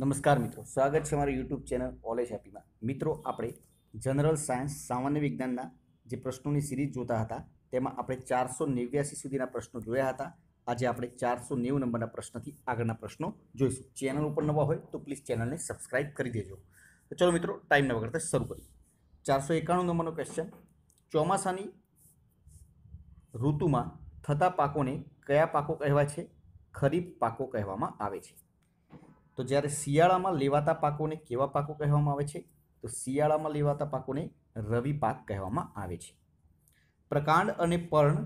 નમસ્કાર મિત્રો સ્વાગત છે મારી યુટ્યુબ ચેનલ ઓલેજ હેપીમાં મિત્રો આપણે જનરલ સાયન્સ સામાન્ય વિજ્ઞાનના જે પ્રશ્નોની સિરીઝ જોતા હતા તેમાં આપણે ચારસો નેવ્યાસી સુધીના પ્રશ્નો જોયા હતા આજે આપણે ચારસો નેવું નંબરના પ્રશ્નથી આગળના પ્રશ્નો જોઈશું ચેનલ ઉપર નવા હોય તો પ્લીઝ ચેનલને સબસ્ક્રાઇબ કરી દેજો તો ચલો મિત્રો ટાઈમ ન વગરતા શરૂ કરીએ ચારસો એકાણું નંબરનો ક્વેશ્ચન ચોમાસાની ઋતુમાં થતા પાકોને કયા પાકો કહેવાય છે ખરીફ પાકો કહેવામાં આવે છે તો જ્યારે શિયાળામાં લેવાતા પાકોને કેવા પાકો કહેવામાં આવે છે તો શિયાળામાં લેવાતા પાકોને રવિ પાક કહેવામાં આવે છે પ્રકાંડ અને પર્ણ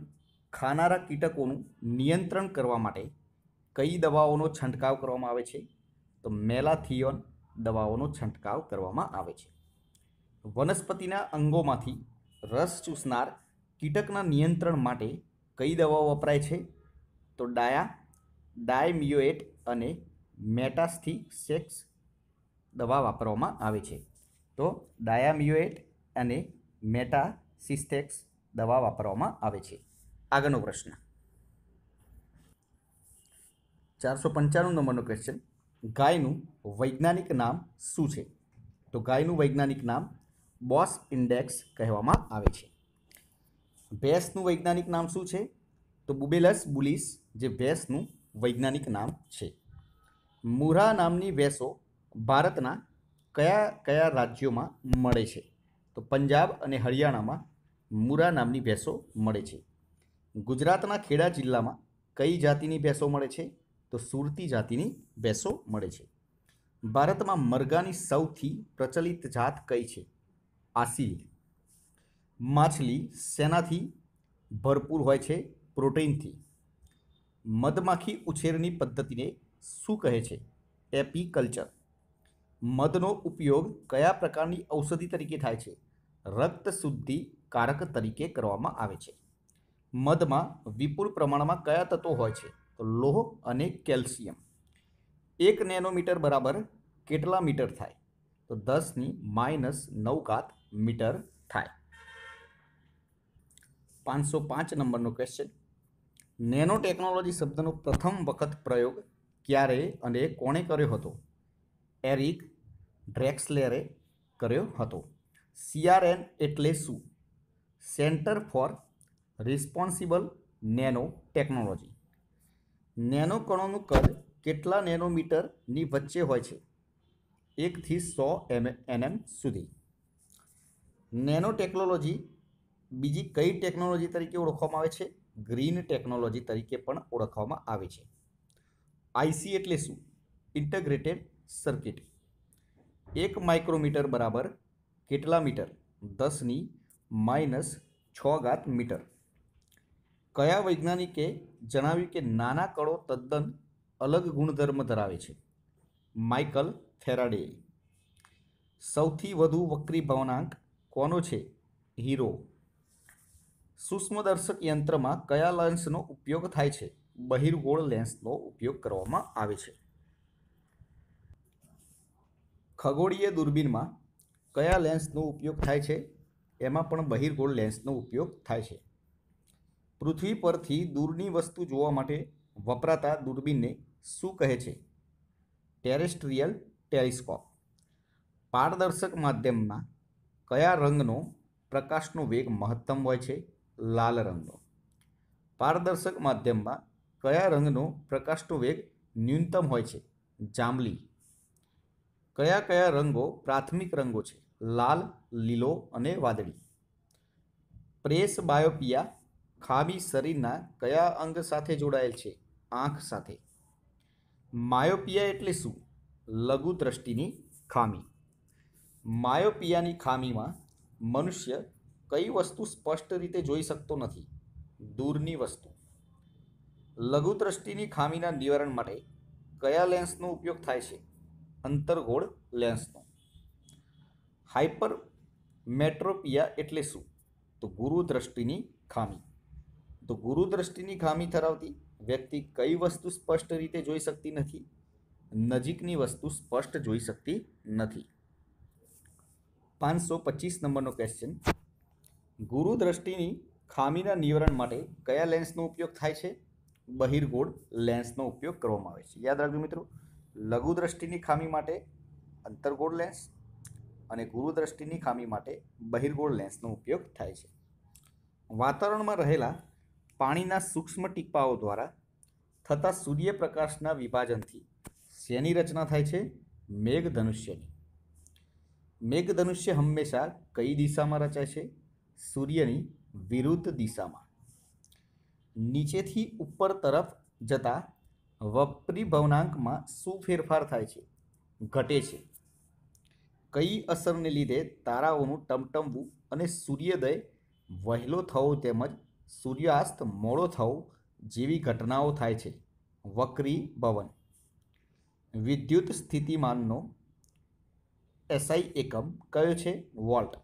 ખાનારા કીટકોનું નિયંત્રણ કરવા માટે કઈ દવાઓનો છંટકાવ કરવામાં આવે છે તો મેલાથિયોન દવાઓનો છંટકાવ કરવામાં આવે છે વનસ્પતિના અંગોમાંથી રસ ચૂસનાર કીટકના નિયંત્રણ માટે કઈ દવાઓ વપરાય છે તો ડાયા ડાયમિયોએટ અને મેટાસ્થિસેક્સ દવા વાપરવામાં આવે છે તો ડાયામ્યુએટ અને મેટાસિસ્થેક્સ દવા વાપરવામાં આવે છે આગળનો પ્રશ્ન ચારસો પંચાણું નંબરનો ક્વેશ્ચન ગાયનું વૈજ્ઞાનિક નામ શું છે તો ગાયનું વૈજ્ઞાનિક નામ બોસ ઇન્ડેક્સ કહેવામાં આવે છે ભેંસનું વૈજ્ઞાનિક નામ શું છે તો બુબેલસ બુલિસ જે ભેંસનું વૈજ્ઞાનિક નામ છે મુરા નામની ભેંસો ભારતના કયા કયા રાજ્યોમાં મળે છે તો પંજાબ અને હરિયાણામાં મુરા નામની ભેંસો મળે છે ગુજરાતના ખેડા જિલ્લામાં કઈ જાતિની ભેંસો મળે છે તો સુરતી જાતિની ભેંસો મળે છે ભારતમાં મરઘાની સૌથી પ્રચલિત જાત કઈ છે આસીલ માછલી સેનાથી ભરપૂર હોય છે પ્રોટીનથી મધમાખી ઉછેરની પદ્ધતિને શું કહે છે એપી કલ્ચર મધનો ઉપયોગ કયા પ્રકારની ઔષધિ તરીકે થાય છે રક્ત શુદ્ધિ કારક તરીકે કરવામાં આવે છે મધમાં વિપુલ પ્રમાણમાં કયા તત્વો હોય છે તો લોહ અને કેલ્શિયમ એક નેનોમીટર બરાબર કેટલા મીટર થાય તો દસની માઇનસ નવકાત મીટર થાય પાંચસો પાંચ નંબરનો ક્વેશ્ચન નેનો ટેકનોલોજી શબ્દનો પ્રથમ વખત પ્રયોગ ક્યારે અને કોણે કર્યો હતો એરિક ડ્રેક્સલેરે કર્યો હતો સીઆરએન એટલે શું centre for responsible nano technology nano કણોનું કદ કેટલા નેનોમીટરની વચ્ચે હોય છે એકથી સો એમ એનએમ સુધી નેનો ટેકનોલોજી બીજી કઈ ટેકનોલોજી તરીકે ઓળખવામાં આવે છે ગ્રીન ટેકનોલોજી તરીકે પણ ઓળખવામાં આવે છે આઈસી એટલે શું ઇન્ટગ્રેટેડ સર્કિટ એક માઇક્રોમીટર બરાબર કેટલા મીટર દસની માઇનસ છ ઘાત મીટર કયા વૈજ્ઞાનિકે જણાવ્યું કે નાના કણો તદ્દન અલગ ગુણધર્મ ધરાવે છે માઇકલ ફેરાડે સૌથી વધુ વક્રી ભાવનાંક કોનો છે હીરો સૂક્ષ્મદર્શક યંત્રમાં કયા લેન્સનો ઉપયોગ થાય છે બહિર્ગોળ લેન્સનો ઉપયોગ કરવામાં આવે છે ખગોળીય દૂરબીનમાં કયા લેન્સનો ઉપયોગ થાય છે એમાં પણ બહિર્ગોળ લેન્સનો ઉપયોગ થાય છે પૃથ્વી પરથી દૂરની વસ્તુ જોવા માટે વપરાતા દૂરબીનને શું કહે છે ટેરેસ્ટ્રીયલ ટેલિસ્કોપ પારદર્શક માધ્યમમાં કયા રંગનો પ્રકાશનો વેગ મહત્તમ હોય છે લાલ રંગનો પારદર્શક માધ્યમમાં કયા રંગનો પ્રકાશનો વેગ ન્યૂનતમ હોય છે જાંબલી કયા કયા રંગો પ્રાથમિક રંગો છે લાલ લીલો અને વાદળી પ્રેસ બાયોપિયા ખામી શરીરના કયા અંગ સાથે જોડાયેલ છે આંખ સાથે માયોપિયા એટલે શું લઘુ દ્રષ્ટિની ખામી માયોપિયાની ખામીમાં મનુષ્ય કઈ વસ્તુ સ્પષ્ટ રીતે જોઈ શકતો નથી દૂરની વસ્તુ લઘુદ્રષ્ટિની ખામીના નિવારણ માટે કયા લેન્સનો ઉપયોગ થાય છે અંતર્ગોળ લેન્સનો હાઇપર મેટ્રોપિયા એટલે શું તો ગુરુદ્રષ્ટિની ખામી તો ગુરુદ્રષ્ટિની ખામી ધરાવતી વ્યક્તિ કઈ વસ્તુ સ્પષ્ટ રીતે જોઈ શકતી નથી નજીકની વસ્તુ સ્પષ્ટ જોઈ શકતી નથી પાંચસો પચીસ નંબરનો ક્વેશ્ચન ગુરુદ્રષ્ટિની ખામીના નિવારણ માટે કયા લેન્સનો ઉપયોગ થાય છે બહિર્ગોળ લેન્સનો ઉપયોગ કરવામાં આવે છે યાદ રાખજો મિત્રો લઘુદ્રષ્ટિની ખામી માટે અંતર્ગોળ લેન્સ અને ગુરુદ્રષ્ટિની ખામી માટે બહિર્ગોળ લેન્સનો ઉપયોગ થાય છે વાતાવરણમાં રહેલા પાણીના સૂક્ષ્મ ટીપાઓ દ્વારા થતા સૂર્યપ્રકાશના વિભાજનથી શેની રચના થાય છે મેઘધનુષ્યની મેઘધનુષ્ય હંમેશા કઈ દિશામાં રચાય છે સૂર્યની વિરુદ્ધ દિશામાં નીચેથી ઉપર તરફ જતાં વપરી ભવનાંકમાં શું ફેરફાર થાય છે ઘટે છે કઈ અસરને લીધે તારાઓનું ટમટમવું અને સૂર્યોદય વહેલો થવો તેમજ સૂર્યાસ્ત મોડો થવો જેવી ઘટનાઓ થાય છે વક્રી ભવન વિદ્યુત સ્થિતિમાનનો એસઆઈ એકમ કયો છે વોલ્ટ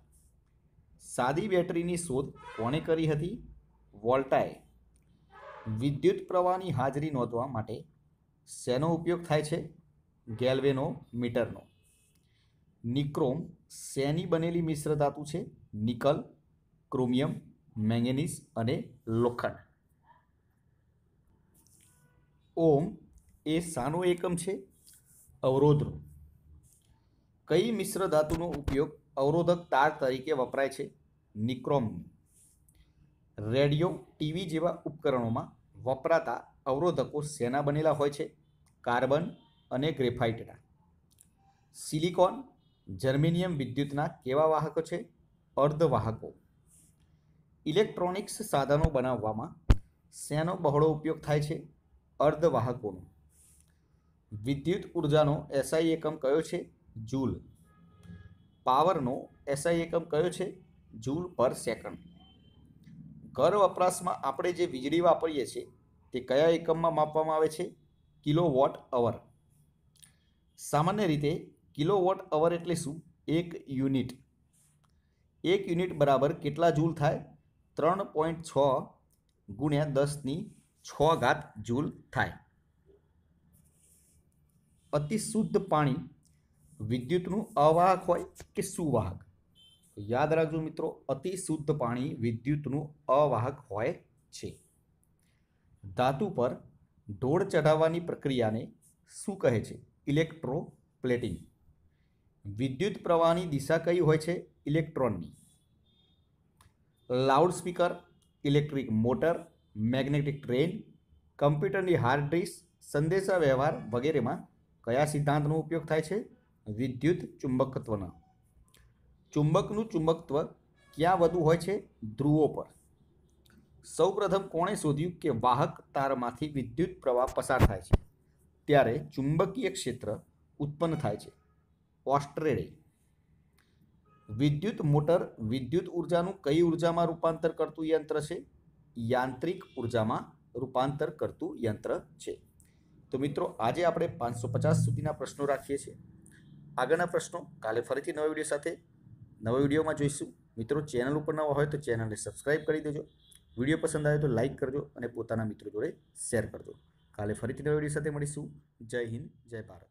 સાદી બેટરીની શોધ કોણે કરી હતી વોલ્ટાએ વિદ્યુત પ્રવાહની હાજરી નોંધવા માટે શેનો ઉપયોગ થાય છે ગેલ્વેનો મીટરનો નિક્રોમ શેની બનેલી મિશ્ર ધાતુ છે નિકલ ક્રોમિયમ મેંગેનીઝ અને લોખંડ ઓમ એ શાનો એકમ છે અવરોધનો કઈ મિશ્ર ધાતુનો ઉપયોગ અવરોધક તાર તરીકે વપરાય છે નિક્રોમ રેડિયો ટીવી જેવા ઉપકરણોમાં વપરાતા અવરોધકો શેના બનેલા હોય છે કાર્બન અને ગ્રેફાઇટના સિલિકોન જર્મેનિયમ વિદ્યુતના કેવા વાહકો છે અર્ધવાહકો ઇલેક્ટ્રોનિક્સ સાધનો બનાવવામાં શેનો બહોળો ઉપયોગ થાય છે અર્ધવાહકોનો વિદ્યુત ઉર્જાનો એસઆઈ એકમ કયો છે જૂલ પાવરનો એસઆઈ એકમ કયો છે જૂલ પર સેકન્ડ ઘર વપરાશમાં આપણે જે વીજળી વાપરીએ છીએ તે કયા એકમમાં માપવામાં આવે છે કિલો વોટ અવર સામાન્ય રીતે કિલો વોટ અવર એટલે શું એક યુનિટ એક યુનિટ બરાબર કેટલા જૂલ થાય ત્રણ પોઈન્ટ છ ગુણ્યા દસની છ ઘાત જૂલ થાય અતિશુદ્ધ પાણી વિદ્યુતનું અવાહક હોય કે સુવાહક યાદ રાખજો મિત્રો અતિ શુદ્ધ પાણી વિદ્યુતનું અવાહક હોય છે ધાતુ પર ઢોળ ચઢાવવાની પ્રક્રિયાને શું કહે છે ઇલેક્ટ્રોપ્લેટિંગ વિદ્યુત પ્રવાહની દિશા કઈ હોય છે ઇલેક્ટ્રોનની loudspeaker electric motor magnetic train કમ્પ્યુટરની હાર્ડ ડિસ્ક સંદેશા વ્યવહાર વગેરેમાં કયા સિદ્ધાંતનો ઉપયોગ થાય છે વિદ્યુત ચુંબકત્વના ચુંબકનું ચુંબકત્વ ક્યાં વધુ હોય છે ધ્રુવો પર સૌપ્રથમ કોણે શોધ્યું કે વાહક તારમાંથી વિદ્યુત પ્રવાહ પસાર થાય છે ત્યારે ચુંબકીય ક્ષેત્ર ઉત્પન્ન થાય છે ઓસ્ટ્રેડે વિદ્યુત મોટર વિદ્યુત ઉર્જાનું કઈ ઉર્જામાં રૂપાંતર કરતું યંત્ર છે યાંત્રિક ઉર્જામાં રૂપાંતર કરતું યંત્ર છે તો મિત્રો આજે આપણે પાંચસો પચાસ સુધીના પ્રશ્નો રાખીએ છીએ આગળના પ્રશ્નો કાલે ફરીથી નવા વિડીયો સાથે નવા વિડીયોમાં જોઈશું મિત્રો ચેનલ ઉપર નવા હોય તો ચેનલને સબસ્ક્રાઈબ કરી દેજો વિડીયો પસંદ આવે તો લાઇક કરજો અને પોતાના મિત્રો જોડે શેર કરજો કાલે ફરીથી નવા વિડીયો સાથે મળીશું જય હિન્દ જય ભારત